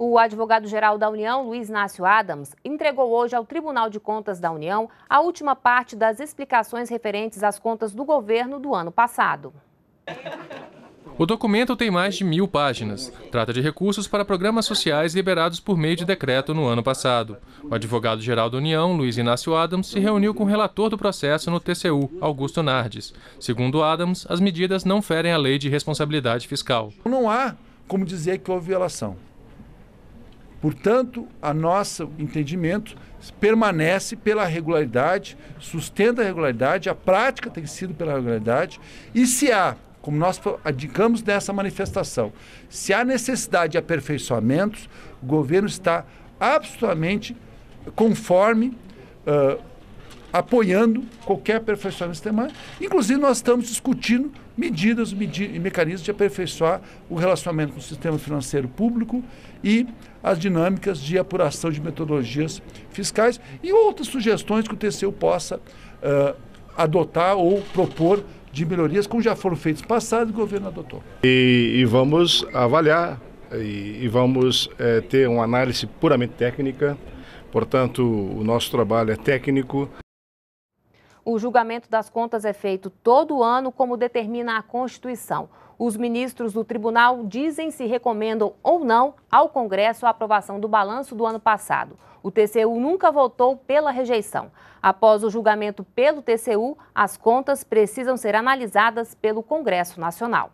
O advogado-geral da União, Luiz Inácio Adams, entregou hoje ao Tribunal de Contas da União a última parte das explicações referentes às contas do governo do ano passado. O documento tem mais de mil páginas. Trata de recursos para programas sociais liberados por meio de decreto no ano passado. O advogado-geral da União, Luiz Inácio Adams, se reuniu com o relator do processo no TCU, Augusto Nardes. Segundo Adams, as medidas não ferem a lei de responsabilidade fiscal. Não há como dizer que houve violação. Portanto, a nosso entendimento permanece pela regularidade, sustenta a regularidade, a prática tem sido pela regularidade, e se há, como nós indicamos nessa manifestação, se há necessidade de aperfeiçoamentos, o governo está absolutamente conforme uh, apoiando qualquer aperfeiçoamento do sistema. Inclusive, nós estamos discutindo medidas medi e mecanismos de aperfeiçoar o relacionamento com o sistema financeiro público e as dinâmicas de apuração de metodologias fiscais e outras sugestões que o TCU possa uh, adotar ou propor de melhorias, como já foram feitas passadas e o governo adotou. E, e vamos avaliar e, e vamos é, ter uma análise puramente técnica. Portanto, o nosso trabalho é técnico. O julgamento das contas é feito todo ano, como determina a Constituição. Os ministros do tribunal dizem se recomendam ou não ao Congresso a aprovação do balanço do ano passado. O TCU nunca votou pela rejeição. Após o julgamento pelo TCU, as contas precisam ser analisadas pelo Congresso Nacional.